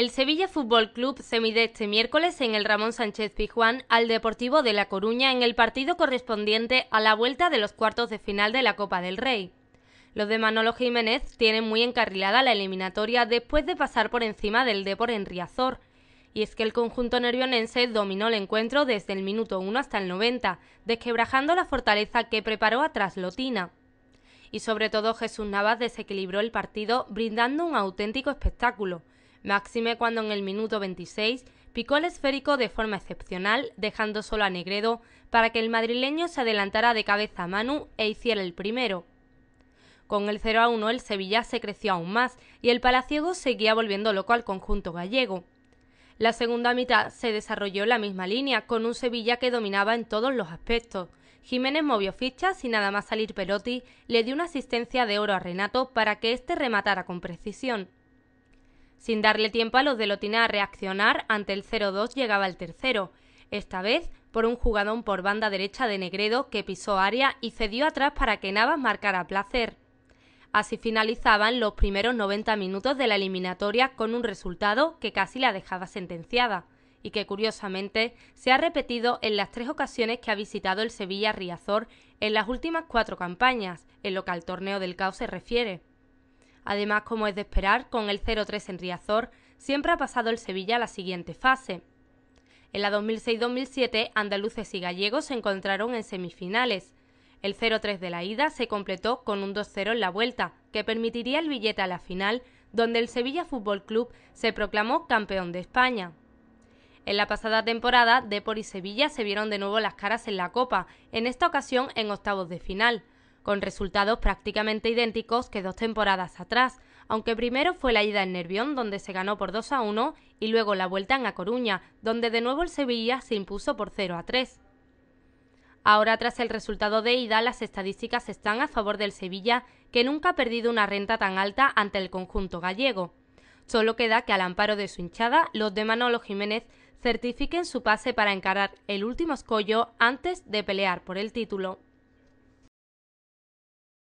El Sevilla Fútbol Club se mide este miércoles en el Ramón Sánchez Pijuán al Deportivo de La Coruña en el partido correspondiente a la vuelta de los cuartos de final de la Copa del Rey. Los de Manolo Jiménez tienen muy encarrilada la eliminatoria después de pasar por encima del Depor en Riazor. Y es que el conjunto nervionense dominó el encuentro desde el minuto 1 hasta el 90, desquebrajando la fortaleza que preparó atrás Lotina y sobre todo Jesús Navas desequilibró el partido brindando un auténtico espectáculo máxime cuando en el minuto 26 picó el esférico de forma excepcional, dejando solo a Negredo para que el madrileño se adelantara de cabeza a Manu e hiciera el primero. Con el 0 a 1 el Sevilla se creció aún más y el palaciego seguía volviendo loco al conjunto gallego. La segunda mitad se desarrolló en la misma línea, con un Sevilla que dominaba en todos los aspectos. Jiménez movió fichas y nada más salir Pelotti le dio una asistencia de oro a Renato para que éste rematara con precisión. Sin darle tiempo a los de Lotina a reaccionar, ante el 0-2 llegaba el tercero, esta vez por un jugadón por banda derecha de Negredo que pisó área y cedió atrás para que Navas marcara placer. Así finalizaban los primeros 90 minutos de la eliminatoria con un resultado que casi la dejaba sentenciada y que curiosamente se ha repetido en las tres ocasiones que ha visitado el Sevilla Riazor en las últimas cuatro campañas, en lo que al torneo del caos se refiere. Además, como es de esperar, con el 0-3 en Riazor siempre ha pasado el Sevilla a la siguiente fase. En la 2006-2007, andaluces y gallegos se encontraron en semifinales. El 0-3 de la ida se completó con un 2-0 en la vuelta, que permitiría el billete a la final, donde el Sevilla Fútbol Club se proclamó campeón de España. En la pasada temporada, Depor y Sevilla se vieron de nuevo las caras en la Copa, en esta ocasión en octavos de final con resultados prácticamente idénticos que dos temporadas atrás, aunque primero fue la ida en Nervión donde se ganó por 2 a 1 y luego la vuelta en A Coruña, donde de nuevo el Sevilla se impuso por 0 a 3. Ahora tras el resultado de ida las estadísticas están a favor del Sevilla, que nunca ha perdido una renta tan alta ante el conjunto gallego. Solo queda que al amparo de su hinchada los de Manolo Jiménez certifiquen su pase para encarar el último escollo antes de pelear por el título.